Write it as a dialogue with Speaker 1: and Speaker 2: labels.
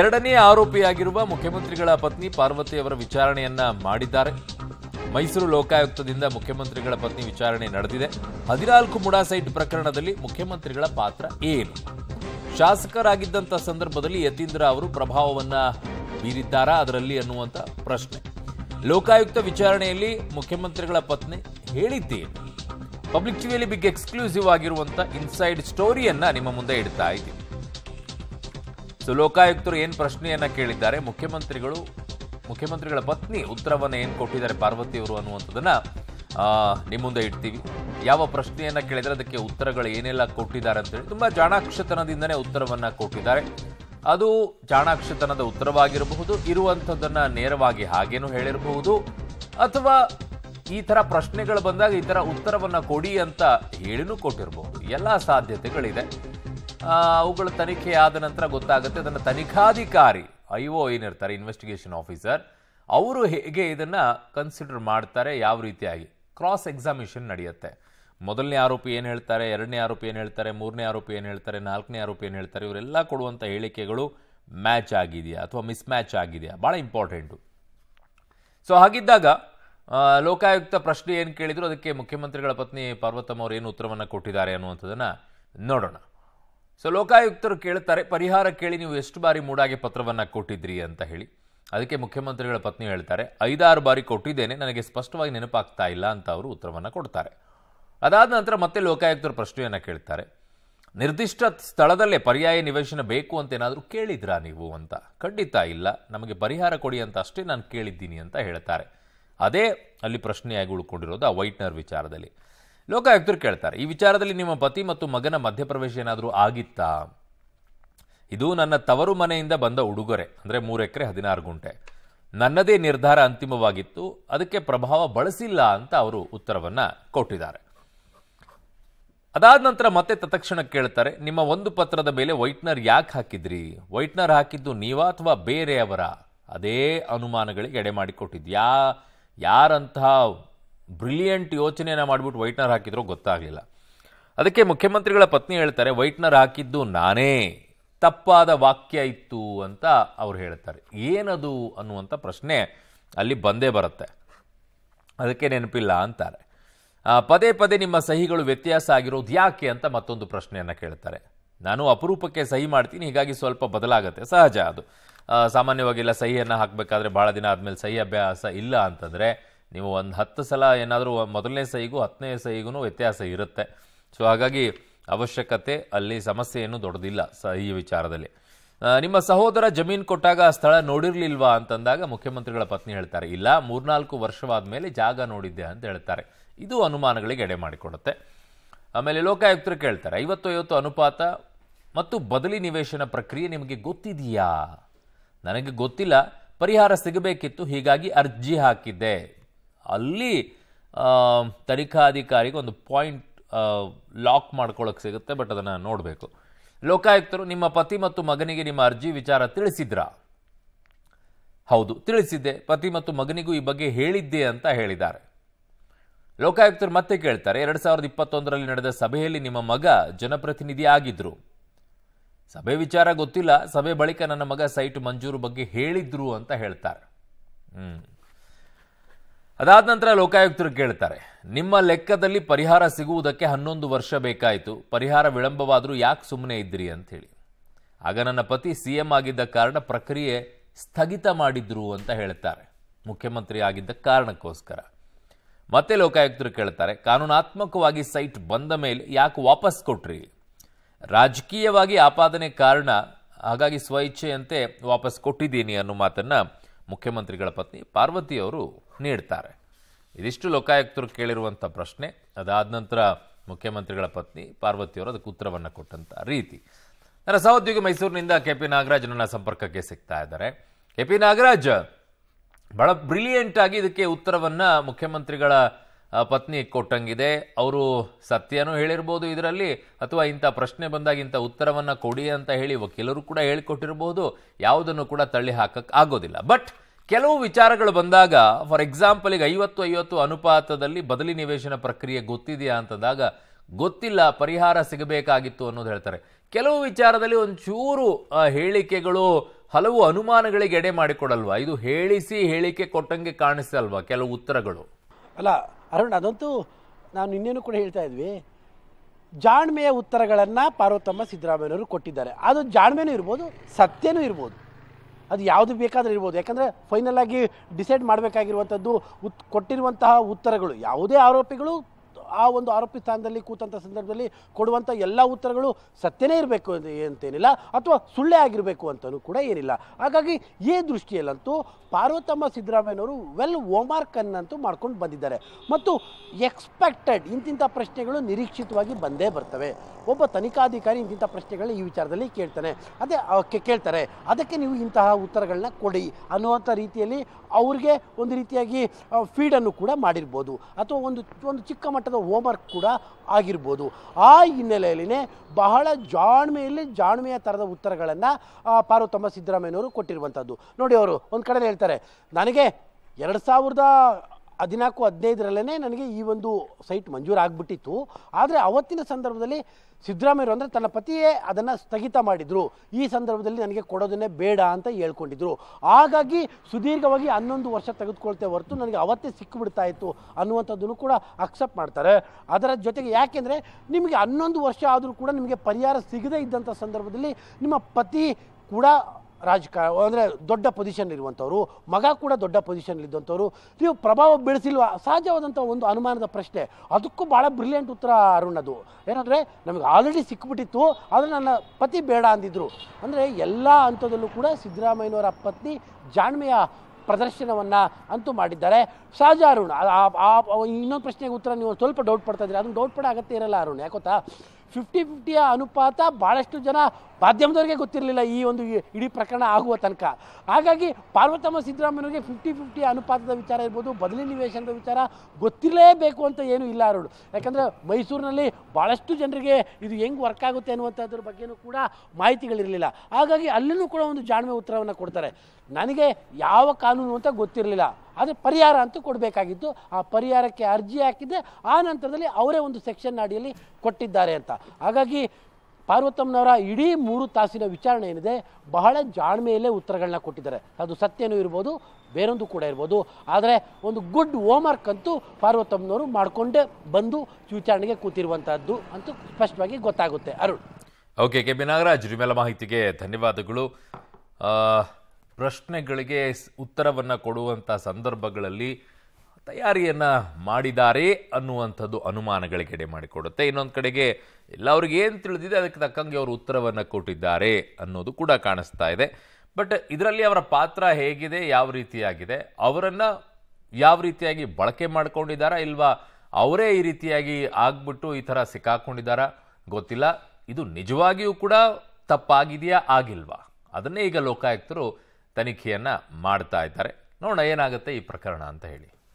Speaker 1: ಎರಡನೇ ಆರೋಪಿಯಾಗಿರುವ ಮುಖ್ಯಮಂತ್ರಿಗಳ ಪತ್ನಿ ಪಾರ್ವತಿ ಅವರ ವಿಚಾರಣೆಯನ್ನ ಮಾಡಿದ್ದಾರೆ ಮೈಸೂರು ಲೋಕಾಯುಕ್ತದಿಂದ ಮುಖ್ಯಮಂತ್ರಿಗಳ ಪತ್ನಿ ವಿಚಾರಣೆ ನಡೆದಿದೆ ಹದಿನಾಲ್ಕು ಮುಡಾ ಸೈಟ್ ಪ್ರಕರಣದಲ್ಲಿ ಮುಖ್ಯಮಂತ್ರಿಗಳ ಪಾತ್ರ ಏನು ಶಾಸಕರಾಗಿದ್ದಂಥ ಸಂದರ್ಭದಲ್ಲಿ ಯತೀಂದ್ರ ಅವರು ಪ್ರಭಾವವನ್ನ ಬೀರಿದ್ದಾರಾ ಅದರಲ್ಲಿ ಅನ್ನುವಂಥ ಪ್ರಶ್ನೆ ಲೋಕಾಯುಕ್ತ ವಿಚಾರಣೆಯಲ್ಲಿ ಮುಖ್ಯಮಂತ್ರಿಗಳ ಪತ್ನಿ ಹೇಳಿದ್ದೇನು ಪಬ್ಲಿಕ್ ಟಿವಿಯಲ್ಲಿ ಬಿಗ್ ಎಕ್ಸ್ಕ್ಲೂಸಿವ್ ಆಗಿರುವಂಥ ಇನ್ಸೈಡ್ ಸ್ಟೋರಿಯನ್ನ ನಿಮ್ಮ ಮುಂದೆ ಇಡ್ತಾ ಇದ್ದೀನಿ ಸೊ ಲೋಕಾಯುಕ್ತರು ಏನು ಪ್ರಶ್ನೆಯನ್ನ ಕೇಳಿದ್ದಾರೆ ಮುಖ್ಯಮಂತ್ರಿಗಳು ಮುಖ್ಯಮಂತ್ರಿಗಳ ಪತ್ನಿ ಉತ್ತರವನ್ನು ಏನು ಕೊಟ್ಟಿದ್ದಾರೆ ಪಾರ್ವತಿಯವರು ಅವರು ಅನ್ನುವಂಥದ್ದನ್ನು ನಿಮ್ಮ ಮುಂದೆ ಇಡ್ತೀವಿ ಯಾವ ಪ್ರಶ್ನೆಯನ್ನು ಕೇಳಿದರೆ ಅದಕ್ಕೆ ಉತ್ತರಗಳು ಏನೆಲ್ಲ ಕೊಟ್ಟಿದ್ದಾರೆ ಅಂತೇಳಿ ತುಂಬ ಜಾಣಾಕ್ಷತನದಿಂದನೇ ಉತ್ತರವನ್ನು ಕೊಟ್ಟಿದ್ದಾರೆ ಅದು ಜಾಣಾಕ್ಷತನದ ಉತ್ತರವಾಗಿರಬಹುದು ಇರುವಂಥದ್ದನ್ನು ನೇರವಾಗಿ ಹಾಗೇನು ಹೇಳಿರಬಹುದು ಅಥವಾ ಈ ಥರ ಪ್ರಶ್ನೆಗಳು ಬಂದಾಗ ಈ ಥರ ಉತ್ತರವನ್ನು ಕೊಡಿ ಅಂತ ಹೇಳಿನೂ ಕೊಟ್ಟಿರಬಹುದು ಎಲ್ಲ ಸಾಧ್ಯತೆಗಳಿದೆ ಅವುಗಳ ತನಿಖೆ ಆದ ನಂತರ ಗೊತ್ತಾಗುತ್ತೆ ಅದನ್ನು ತನಿಖಾಧಿಕಾರಿ ಐ ಒ ಏನಿರ್ತಾರೆ ಇನ್ವೆಸ್ಟಿಗೇಷನ್ ಆಫೀಸರ್ ಅವರು ಹೇಗೆ ಇದನ್ನು ಕನ್ಸಿಡರ್ ಮಾಡ್ತಾರೆ ಯಾವ ರೀತಿಯಾಗಿ ಕ್ರಾಸ್ ಎಕ್ಸಾಮಿನೇಷನ್ ನಡೆಯುತ್ತೆ ಮೊದಲನೇ ಆರೋಪಿ ಏನು ಹೇಳ್ತಾರೆ ಎರಡನೇ ಆರೋಪಿ ಏನು ಹೇಳ್ತಾರೆ ಮೂರನೇ ಆರೋಪಿ ಏನು ಹೇಳ್ತಾರೆ ನಾಲ್ಕನೇ ಆರೋಪಿ ಏನು ಹೇಳ್ತಾರೆ ಇವರೆಲ್ಲ ಕೊಡುವಂಥ ಹೇಳಿಕೆಗಳು ಮ್ಯಾಚ್ ಆಗಿದೆಯಾ ಅಥವಾ ಮಿಸ್ ಮ್ಯಾಚ್ ಆಗಿದೆಯಾ ಭಾಳ ಇಂಪಾರ್ಟೆಂಟು ಸೊ ಹಾಗಿದ್ದಾಗ ಲೋಕಾಯುಕ್ತ ಪ್ರಶ್ನೆ ಏನು ಕೇಳಿದ್ರು ಅದಕ್ಕೆ ಮುಖ್ಯಮಂತ್ರಿಗಳ ಪತ್ನಿ ಪಾರ್ವತಮ್ಮ ಅವರು ಏನು ಉತ್ತರವನ್ನು ಕೊಟ್ಟಿದ್ದಾರೆ ಅನ್ನುವಂಥದ್ದನ್ನು ನೋಡೋಣ ಸೊ ಲೋಕಾಯುಕ್ತರು ಕೇಳ್ತಾರೆ ಪರಿಹಾರ ಕೇಳಿ ನೀವು ಎಷ್ಟು ಬಾರಿ ಮೂಡಾಗಿ ಪತ್ರವನ್ನು ಕೊಟ್ಟಿದ್ರಿ ಅಂತ ಹೇಳಿ ಅದಕ್ಕೆ ಮುಖ್ಯಮಂತ್ರಿಗಳ ಪತ್ನಿ ಹೇಳ್ತಾರೆ ಐದಾರು ಬಾರಿ ಕೊಟ್ಟಿದ್ದೇನೆ ನನಗೆ ಸ್ಪಷ್ಟವಾಗಿ ನೆನಪಾಗ್ತಾ ಇಲ್ಲ ಅಂತ ಅವರು ಉತ್ತರವನ್ನು ಕೊಡ್ತಾರೆ ಅದಾದ ನಂತರ ಮತ್ತೆ ಲೋಕಾಯುಕ್ತರು ಪ್ರಶ್ನೆಯನ್ನು ಕೇಳ್ತಾರೆ ನಿರ್ದಿಷ್ಟ ಸ್ಥಳದಲ್ಲೇ ಪರ್ಯಾಯ ನಿವೇಶನ ಬೇಕು ಅಂತ ಏನಾದರೂ ಕೇಳಿದ್ರಾ ನೀವು ಅಂತ ಖಂಡಿತ ಇಲ್ಲ ನಮಗೆ ಪರಿಹಾರ ಕೊಡಿ ಅಂತ ಅಷ್ಟೇ ನಾನು ಕೇಳಿದ್ದೀನಿ ಅಂತ ಹೇಳ್ತಾರೆ ಅದೇ ಅಲ್ಲಿ ಪ್ರಶ್ನೆಯಾಗಿ ಉಳ್ಕೊಂಡಿರೋದು ಆ ವೈಟ್ನರ್ ವಿಚಾರದಲ್ಲಿ ಲೋಕಾಯುಕ್ತರು ಕೇಳ್ತಾರೆ ಈ ವಿಚಾರದಲ್ಲಿ ನಿಮ್ಮ ಪತಿ ಮತ್ತು ಮಗನ ಮಧ್ಯಪ್ರವೇಶ ಏನಾದರೂ ಆಗಿತ್ತಾ ಇದು ನನ್ನ ತವರು ಮನೆಯಿಂದ ಬಂದ ಉಡುಗೊರೆ ಅಂದರೆ ಮೂರು ಎಕರೆ ಹದಿನಾರು ಗುಂಟೆ ನನ್ನದೇ ನಿರ್ಧಾರ ಅಂತಿಮವಾಗಿತ್ತು ಅದಕ್ಕೆ ಪ್ರಭಾವ ಬಳಸಿಲ್ಲ ಅಂತ ಅವರು ಉತ್ತರವನ್ನು ಕೊಟ್ಟಿದ್ದಾರೆ ಅದಾದ ನಂತರ ಮತ್ತೆ ತತ್ಕ್ಷಣ ಕೇಳ್ತಾರೆ ನಿಮ್ಮ ಒಂದು ಪತ್ರದ ಮೇಲೆ ವೈಟ್ನರ್ ಯಾಕೆ ಹಾಕಿದ್ರಿ ವೈಟ್ನರ್ ಹಾಕಿದ್ದು ನೀವ ಅಥವಾ ಬೇರೆಯವರ ಅದೇ ಅನುಮಾನಗಳಿಗೆ ಎಡೆ ಮಾಡಿಕೊಟ್ಟಿದ್ಯಾ ಯಾರಂತಹ ಬ್ರಿಲಿಯಂಟ್ ಯೋಚನೆಯನ್ನು ಮಾಡಿಬಿಟ್ಟು ವೈಟ್ನರ್ ಹಾಕಿದ್ರು ಗೊತ್ತಾಗಲಿಲ್ಲ ಅದಕ್ಕೆ ಮುಖ್ಯಮಂತ್ರಿಗಳ ಪತ್ನಿ ಹೇಳ್ತಾರೆ ವೈಟ್ನರ್ ಹಾಕಿದ್ದು ನಾನೇ ತಪ್ಪಾದ ವಾಕ್ಯ ಇತ್ತು ಅಂತ ಅವ್ರು ಹೇಳ್ತಾರೆ ಏನದು ಅನ್ನುವಂಥ ಪ್ರಶ್ನೆ ಅಲ್ಲಿ ಬಂದೇ ಬರುತ್ತೆ ಅದಕ್ಕೆ ನೆನಪಿಲ್ಲ ಅಂತಾರೆ ಪದೇ ಪದೇ ನಿಮ್ಮ ಸಹಿಗಳು ವ್ಯತ್ಯಾಸ ಆಗಿರೋದು ಯಾಕೆ ಅಂತ ಮತ್ತೊಂದು ಪ್ರಶ್ನೆಯನ್ನು ಕೇಳ್ತಾರೆ ನಾನು ಅಪರೂಪಕ್ಕೆ ಸಹಿ ಮಾಡ್ತೀನಿ ಹೀಗಾಗಿ ಸ್ವಲ್ಪ ಬದಲಾಗುತ್ತೆ ಸಹಜ ಅದು ಸಾಮಾನ್ಯವಾಗಿಲ್ಲ ಸಹಿಯನ್ನು ಹಾಕಬೇಕಾದ್ರೆ ಭಾಳ ದಿನ ಆದಮೇಲೆ ಸಹಿ ಅಭ್ಯಾಸ ಇಲ್ಲ ಅಂತಂದರೆ ನೀವು ಒಂದು ಹತ್ತು ಸಲ ಏನಾದರೂ ಮೊದಲನೇ ಸಹಿಗೂ ಹತ್ತನೇ ಸಹಿಗೂ ವ್ಯತ್ಯಾಸ ಇರುತ್ತೆ ಸೊ ಹಾಗಾಗಿ ಅವಶ್ಯಕತೆ ಅಲ್ಲಿ ಸಮಸ್ಯೆ ಏನು ದೊಡ್ಡದಿಲ್ಲ ಈ ವಿಚಾರದಲ್ಲಿ ನಿಮ್ಮ ಸಹೋದರ ಜಮೀನು ಕೊಟ್ಟಾಗ ಆ ಸ್ಥಳ ನೋಡಿರಲಿಲ್ವಾ ಅಂತಂದಾಗ ಮುಖ್ಯಮಂತ್ರಿಗಳ ಪತ್ನಿ ಹೇಳ್ತಾರೆ ಇಲ್ಲ ಮೂರ್ನಾಲ್ಕು ವರ್ಷವಾದ ಮೇಲೆ ಜಾಗ ನೋಡಿದ್ದೆ ಅಂತ ಹೇಳ್ತಾರೆ ಇದು ಅನುಮಾನಗಳಿಗೆ ಎಡೆ ಮಾಡಿಕೊಡುತ್ತೆ ಆಮೇಲೆ ಲೋಕಾಯುಕ್ತರು ಕೇಳ್ತಾರೆ ಐವತ್ತು ಐವತ್ತು ಅನುಪಾತ ಮತ್ತು ಬದಲಿ ನಿವೇಶನ ಪ್ರಕ್ರಿಯೆ ನಿಮಗೆ ಗೊತ್ತಿದೆಯಾ ನನಗೆ ಗೊತ್ತಿಲ್ಲ ಪರಿಹಾರ ಸಿಗಬೇಕಿತ್ತು ಹೀಗಾಗಿ ಅರ್ಜಿ ಹಾಕಿದ್ದೆ ಅಲ್ಲಿ ತನಿಖಾಧಿಕಾರಿಗೆ ಒಂದು ಪಾಯಿಂಟ್ ಲಾಕ್ ಮಾಡ್ಕೊಳ್ಳೋಕೆ ಸಿಗುತ್ತೆ ಬಟ್ ಅದನ್ನು ನೋಡಬೇಕು ಲೋಕಾಯುಕ್ತರು ನಿಮ್ಮ ಪತಿ ಮತ್ತು ಮಗನಿಗೆ ನಿಮ್ಮ ಅರ್ಜಿ ವಿಚಾರ ತಿಳಿಸಿದ್ರಾ ಹೌದು ತಿಳಿಸಿದ್ದೆ ಪತಿ ಮತ್ತು ಮಗನಿಗೂ ಈ ಬಗ್ಗೆ ಹೇಳಿದ್ದೆ ಅಂತ ಹೇಳಿದ್ದಾರೆ ಲೋಕಾಯುಕ್ತರು ಮತ್ತೆ ಕೇಳ್ತಾರೆ ಎರಡು ಸಾವಿರದ ಇಪ್ಪತ್ತೊಂದರಲ್ಲಿ ನಡೆದ ಸಭೆಯಲ್ಲಿ ನಿಮ್ಮ ಮಗ ಜನಪ್ರತಿನಿಧಿ ಆಗಿದ್ರು ಸಭೆ ವಿಚಾರ ಗೊತ್ತಿಲ್ಲ ಸಭೆ ಬಳಿಕ ನನ್ನ ಮಗ ಸೈಟ್ ಮಂಜೂರು ಬಗ್ಗೆ ಹೇಳಿದ್ರು ಅಂತ ಹೇಳ್ತಾರೆ ಹ್ಞೂ ಅದಾದ ನಂತರ ಲೋಕಾಯುಕ್ತರು ಕೇಳ್ತಾರೆ ನಿಮ್ಮ ಲೆಕ್ಕದಲ್ಲಿ ಪರಿಹಾರ ಸಿಗುವುದಕ್ಕೆ ಹನ್ನೊಂದು ವರ್ಷ ಬೇಕಾಯಿತು ಪರಿಹಾರ ವಿಳಂಬವಾದರೂ ಯಾಕೆ ಸುಮ್ಮನೆ ಇದ್ದಿರಿ ಅಂಥೇಳಿ ಆಗ ನನ್ನ ಪತಿ ಸಿ ಎಂ ಆಗಿದ್ದ ಕಾರಣ ಪ್ರಕ್ರಿಯೆ ಸ್ಥಗಿತ ಮಾಡಿದ್ರು ಅಂತ ಹೇಳ್ತಾರೆ ಮುಖ್ಯಮಂತ್ರಿ ಆಗಿದ್ದ ಕಾರಣಕ್ಕೋಸ್ಕರ ಮತ್ತೆ ಲೋಕಾಯುಕ್ತರು ಕೇಳ್ತಾರೆ ಕಾನೂನಾತ್ಮಕವಾಗಿ ಸೈಟ್ ಬಂದ ಮೇಲೆ ಯಾಕೆ ವಾಪಸ್ ಕೊಟ್ರಿ ರಾಜಕೀಯವಾಗಿ ಆಪಾದನೆ ಕಾರಣ ಹಾಗಾಗಿ ಇಚ್ಛೆಯಂತೆ ವಾಪಸ್ ಕೊಟ್ಟಿದ್ದೀನಿ ಅನ್ನೋ ಮಾತನ್ನು ಮುಖ್ಯಮಂತ್ರಿಗಳ ಪತ್ನಿ ಪಾರ್ವತಿಯವರು ನೀಡ್ತಾರೆ ಇದಿಷ್ಟು ಲೋಕಾಯುಕ್ತರು ಕೇಳಿರುವಂಥ ಪ್ರಶ್ನೆ ಅದಾದ ನಂತರ ಮುಖ್ಯಮಂತ್ರಿಗಳ ಪತ್ನಿ ಪಾರ್ವತಿಯವರು ಅದಕ್ಕೆ ಉತ್ತರವನ್ನು ಕೊಟ್ಟಂಥ ರೀತಿ ನನ್ನ ಸಹೋದ್ಯೋಗಿ ಮೈಸೂರಿನಿಂದ ಕೆ ಪಿ ನಾಗರಾಜ್ ನನ್ನ ಸಂಪರ್ಕಕ್ಕೆ ಸಿಗ್ತಾ ಇದ್ದಾರೆ ಕೆ ಪಿ ನಾಗರಾಜ್ ಬಹಳ ಬ್ರಿಲಿಯಂಟ್ ಆಗಿ ಇದಕ್ಕೆ ಉತ್ತರವನ್ನು ಮುಖ್ಯಮಂತ್ರಿಗಳ ಪತ್ನಿ ಕೊಟ್ಟಂಗಿದೆ ಅವರು ಸತ್ಯನೂ ಹೇಳಿರ್ಬೋದು ಇದರಲ್ಲಿ ಅಥವಾ ಇಂಥ ಪ್ರಶ್ನೆ ಬಂದಾಗ ಇಂಥ ಉತ್ತರವನ್ನು ಕೊಡಿ ಅಂತ ಹೇಳಿ ವಕೀಲರು ಕೂಡ ಹೇಳಿಕೊಟ್ಟಿರಬಹುದು ಯಾವುದನ್ನು ಕೂಡ ತಳ್ಳಿ ಹಾಕಕ್ಕೆ ಆಗೋದಿಲ್ಲ ಬಟ್ ಕೆಲವು ವಿಚಾರಗಳು ಬಂದಾಗ ಫಾರ್ ಎಕ್ಸಾಂಪಲ್ ಈಗ ಐವತ್ತು ಐವತ್ತು ಅನುಪಾತದಲ್ಲಿ ಬದಲಿ ನಿವೇಶನ ಪ್ರಕ್ರಿಯೆ ಗೊತ್ತಿದೆಯಾ ಅಂತದಾಗ ಗೊತ್ತಿಲ್ಲ ಪರಿಹಾರ ಸಿಗಬೇಕಾಗಿತ್ತು ಅನ್ನೋದು ಹೇಳ್ತಾರೆ ಕೆಲವು ವಿಚಾರದಲ್ಲಿ ಒಂಚೂರು ಹೇಳಿಕೆಗಳು ಹಲವು ಅನುಮಾನಗಳಿಗೆ ಎಡೆ ಮಾಡಿಕೊಡಲ್ವಾ ಇದು ಹೇಳಿಸಿ ಹೇಳಿಕೆ ಕೊಟ್ಟಂಗೆ ಕಾಣಿಸಲ್ವಾ ಕೆಲವು ಉತ್ತರಗಳು
Speaker 2: ಅಲ್ಲ ಅರುಣ್ ಅದಂತೂ ನಾನು ಇನ್ನೇನು ಕೂಡ ಹೇಳ್ತಾ ಇದ್ವಿ ಜಾಣ್ಮೆಯ ಉತ್ತರಗಳನ್ನು ಪಾರ್ವತಮ್ಮ ಸಿದ್ದರಾಮಯ್ಯವರು ಕೊಟ್ಟಿದ್ದಾರೆ ಅದು ಜಾಣ್ಮೆನೂ ಇರ್ಬೋದು ಸತ್ಯನೂ ಇರ್ಬೋದು ಅದು ಯಾವುದು ಬೇಕಾದರೂ ಇರ್ಬೋದು ಯಾಕಂದರೆ ಫೈನಲ್ ಆಗಿ ಡಿಸೈಡ್ ಮಾಡಬೇಕಾಗಿರುವಂಥದ್ದು ಉತ್ ಕೊಟ್ಟಿರುವಂತಹ ಉತ್ತರಗಳು ಯಾವುದೇ ಆರೋಪಿಗಳು ಆ ಒಂದು ಆರೋಪಿ ಸ್ಥಾನದಲ್ಲಿ ಕೂತಂಥ ಸಂದರ್ಭದಲ್ಲಿ ಕೊಡುವಂಥ ಎಲ್ಲ ಉತ್ತರಗಳು ಸತ್ಯನೇ ಇರಬೇಕು ಅಂತೇನಿಲ್ಲ ಅಥವಾ ಸುಳ್ಳೆ ಆಗಿರಬೇಕು ಅಂತಲೂ ಕೂಡ ಏನಿಲ್ಲ ಹಾಗಾಗಿ ಈ ದೃಷ್ಟಿಯಲ್ಲಂತೂ ಪಾರ್ವತಮ್ಮ ಸಿದ್ದರಾಮಯ್ಯನವರು ವೆಲ್ ಅನ್ನಂತೂ ಮಾಡ್ಕೊಂಡು ಬಂದಿದ್ದಾರೆ ಮತ್ತು ಎಕ್ಸ್ಪೆಕ್ಟೆಡ್ ಇಂತಿಂಥ ಪ್ರಶ್ನೆಗಳು ನಿರೀಕ್ಷಿತವಾಗಿ ಬಂದೇ ಬರ್ತವೆ ಒಬ್ಬ ತನಿಖಾಧಿಕಾರಿ ಇಂತಿಂಥ ಪ್ರಶ್ನೆಗಳನ್ನ ಈ ವಿಚಾರದಲ್ಲಿ ಕೇಳ್ತಾನೆ ಅದೇ ಕೇಳ್ತಾರೆ ಅದಕ್ಕೆ ನೀವು ಇಂತಹ ಉತ್ತರಗಳನ್ನ ಕೊಡಿ ಅನ್ನುವಂಥ ರೀತಿಯಲ್ಲಿ ಅವ್ರಿಗೆ ಒಂದು ರೀತಿಯಾಗಿ ಫೀಡನ್ನು ಕೂಡ ಮಾಡಿರ್ಬೋದು ಅಥವಾ ಒಂದು ಒಂದು ಚಿಕ್ಕ ಮಟ್ಟದ ಹೋಮ್ವರ್ಕ್ ಕೂಡ ಆಗಿರ್ಬೋದು ಆ ಹಿನ್ನೆಲೆಯಲ್ಲಿನೇ ಬಹಳ ಜಾಣ್ಮೆಯಲ್ಲಿ ಜಾಣ್ಮೆಯ ಥರದ ಉತ್ತರಗಳನ್ನು ಪಾರ್ವತಮ್ಮ ಸಿದ್ದರಾಮಯ್ಯನವರು ಕೊಟ್ಟಿರುವಂಥದ್ದು ನೋಡಿ ಅವರು ಒಂದು ಕಡೆ ಹೇಳ್ತಾರೆ ನನಗೆ ಎರಡು ಸಾವಿರದ ಹದಿನಾಲ್ಕು ಹದಿನೈದರಲ್ಲೇ ನನಗೆ ಈ ಒಂದು ಸೈಟ್ ಮಂಜೂರಾಗ್ಬಿಟ್ಟಿತ್ತು ಆದರೆ ಅವತ್ತಿನ ಸಂದರ್ಭದಲ್ಲಿ ಸಿದ್ದರಾಮಯ್ಯರು ಅಂದರೆ ತನ್ನ ಪತಿಯೇ ಅದನ್ನು ಸ್ಥಗಿತ ಮಾಡಿದರು ಈ ಸಂದರ್ಭದಲ್ಲಿ ನನಗೆ ಕೊಡೋದನ್ನೇ ಬೇಡ ಅಂತ ಹೇಳ್ಕೊಂಡಿದ್ರು ಹಾಗಾಗಿ ಸುದೀರ್ಘವಾಗಿ ಹನ್ನೊಂದು ವರ್ಷ ತೆಗೆದುಕೊಳ್ತೇ ಹೊರತು ನನಗೆ ಅವತ್ತೇ ಸಿಕ್ಕಿಬಿಡ್ತಾ ಇತ್ತು ಅನ್ನುವಂಥದ್ದನ್ನು ಕೂಡ ಅಕ್ಸೆಪ್ಟ್ ಮಾಡ್ತಾರೆ ಅದರ ಜೊತೆಗೆ ಯಾಕೆಂದರೆ ನಿಮಗೆ ಹನ್ನೊಂದು ವರ್ಷ ಆದರೂ ಕೂಡ ನಿಮಗೆ ಪರಿಹಾರ ಸಿಗದೇ ಇದ್ದಂಥ ಸಂದರ್ಭದಲ್ಲಿ ನಿಮ್ಮ ಪತಿ ಕೂಡ ರಾಜಕಾರ ಅಂದರೆ ದೊಡ್ಡ ಪೊಸಿಷನ್ ಇರುವಂಥವ್ರು ಮಗ ಕೂಡ ದೊಡ್ಡ ಪೊಸಿಷನ್ ನೀವು ಪ್ರಭಾವ ಬೀಳಿಸಿಲ್ವ ಸಹಜವಾದಂಥ ಒಂದು ಅನುಮಾನದ ಪ್ರಶ್ನೆ ಅದಕ್ಕೂ ಭಾಳ ಬ್ರಿಲಿಯಂಟ್ ಉತ್ತರ ಅರುಣ್ ಅದು ಏನಂದರೆ ನಮಗೆ ಆಲ್ರೆಡಿ ಸಿಕ್ಬಿಟ್ಟಿತ್ತು ಆದರೆ ನನ್ನ ಪತಿ ಬೇಡ ಅಂದಿದ್ರು ಅಂದರೆ ಎಲ್ಲ ಹಂತದಲ್ಲೂ ಕೂಡ ಸಿದ್ದರಾಮಯ್ಯನವರ ಪತ್ನಿ ಜಾಣ್ಮೆಯ ಪ್ರದರ್ಶನವನ್ನು ಅಂತೂ ಮಾಡಿದ್ದಾರೆ ಸಹಜ ಅರುಣ್ ಇನ್ನೊಂದು ಪ್ರಶ್ನೆಗೆ ಉತ್ತರ ನೀವು ಸ್ವಲ್ಪ ಡೌಟ್ ಪಡ್ತಾ ಇದ್ದೀರಿ ಅದನ್ನು ಡೌಟ್ ಪಡೆ ಅಗತ್ಯ ಇರಲ್ಲ ಅರುಣ್ ಯಾಕೊತ್ತಾ ಫಿಫ್ಟಿ ಫಿಫ್ಟಿಯ ಅನುಪಾತ ಭಾಳಷ್ಟು ಜನ ಮಾಧ್ಯಮದವರಿಗೆ ಗೊತ್ತಿರಲಿಲ್ಲ ಈ ಒಂದು ಇಡೀ ಪ್ರಕರಣ ಆಗುವ ತನಕ ಹಾಗಾಗಿ ಪಾರ್ವತಮ್ಮ ಸಿದ್ದರಾಮಯ್ಯವ್ರಿಗೆ ಫಿಫ್ಟಿ ಫಿಫ್ಟಿ ಅನುಪಾತದ ವಿಚಾರ ಇರ್ಬೋದು ಬದಲಿ ನಿವೇಶನದ ವಿಚಾರ ಗೊತ್ತಿರಲೇಬೇಕು ಅಂತ ಏನೂ ಇಲ್ಲ ಅರುಳು ಯಾಕಂದರೆ ಮೈಸೂರಿನಲ್ಲಿ ಭಾಳಷ್ಟು ಜನರಿಗೆ ಇದು ಹೆಂಗೆ ವರ್ಕ್ ಆಗುತ್ತೆ ಅನ್ನುವಂಥದ್ರ ಬಗ್ಗೆಯೂ ಕೂಡ ಮಾಹಿತಿಗಳಿರಲಿಲ್ಲ ಹಾಗಾಗಿ ಅಲ್ಲಿನೂ ಕೂಡ ಒಂದು ಜಾಣ್ಮೆ ಉತ್ತರವನ್ನು ಕೊಡ್ತಾರೆ ನನಗೆ ಯಾವ ಕಾನೂನು ಅಂತ ಗೊತ್ತಿರಲಿಲ್ಲ ಅದು ಪರಿಹಾರ ಅಂತೂ ಕೊಡಬೇಕಾಗಿತ್ತು ಆ ಪರಿಹಾರಕ್ಕೆ ಅರ್ಜಿ ಹಾಕಿದೆ ಆ ನಂತರದಲ್ಲಿ ಅವರೇ ಒಂದು ಸೆಕ್ಷನ್ ಅಡಿಯಲ್ಲಿ ಕೊಟ್ಟಿದ್ದಾರೆ ಅಂತ ಹಾಗಾಗಿ ಪಾರ್ವತಮ್ಮನವರ ಇಡೀ ಮೂರು ತಾಸಿನ ವಿಚಾರಣೆ ಏನಿದೆ ಬಹಳ ಜಾಣ್ಮೆಯಲ್ಲೇ ಉತ್ತರಗಳನ್ನ ಕೊಟ್ಟಿದ್ದಾರೆ ಅದು ಸತ್ಯನೂ ಇರ್ಬೋದು ಬೇರೊಂದು ಕೂಡ ಇರ್ಬೋದು ಆದರೆ ಒಂದು ಗುಡ್ ಹೋಮ್ವರ್ಕ್ ಅಂತೂ ಪಾರ್ವತಮ್ಮನವರು ಮಾಡಿಕೊಂಡೇ ಬಂದು ವಿಚಾರಣೆಗೆ ಕೂತಿರುವಂತಹದ್ದು ಅಂತೂ ಸ್ಪಷ್ಟವಾಗಿ ಗೊತ್ತಾಗುತ್ತೆ Arun
Speaker 1: okay K B Nagaraj ಮಾಹಿತಿಗೆ ಧನ್ಯವಾದಗಳು ಪ್ರಶ್ನೆಗಳಿಗೆ ಉತ್ತರವನ್ನು ಕೊಡುವಂಥ ಸಂದರ್ಭಗಳಲ್ಲಿ ತಯಾರಿಯನ್ನು ಮಾಡಿದ್ದಾರೆ ಅನ್ನುವಂಥದ್ದು ಅನುಮಾನಗಳಿಗೆ ಮಾಡಿಕೊಡುತ್ತೆ ಇನ್ನೊಂದು ಕಡೆಗೆ ಎಲ್ಲ ಅವ್ರಿಗೆ ಏನು ತಿಳಿದಿದೆ ಅದಕ್ಕೆ ತಕ್ಕಂಗೆ ಅವರು ಉತ್ತರವನ್ನು ಕೊಟ್ಟಿದ್ದಾರೆ ಅನ್ನೋದು ಕೂಡ ಕಾಣಿಸ್ತಾ ಇದೆ ಬಟ್ ಇದರಲ್ಲಿ ಅವರ ಪಾತ್ರ ಹೇಗಿದೆ ಯಾವ ರೀತಿಯಾಗಿದೆ ಅವರನ್ನು ಯಾವ ರೀತಿಯಾಗಿ ಬಳಕೆ ಮಾಡಿಕೊಂಡಿದ್ದಾರಾ ಇಲ್ವಾ ಅವರೇ ಈ ರೀತಿಯಾಗಿ ಆಗ್ಬಿಟ್ಟು ಈ ಥರ ಸಿಕ್ಕಾಕೊಂಡಿದ್ದಾರಾ ಗೊತ್ತಿಲ್ಲ ಇದು ನಿಜವಾಗಿಯೂ ಕೂಡ ತಪ್ಪಾಗಿದೆಯಾ ಆಗಿಲ್ವಾ ಅದನ್ನೇ ಈಗ ಲೋಕಾಯುಕ್ತರು ತನಿಖೆಯನ್ನು ಮಾಡ್ತಾ ಇದ್ದಾರೆ ನೋಡೋಣ ಏನಾಗುತ್ತೆ ಈ ಪ್ರಕರಣ ಅಂತ ಹೇಳಿ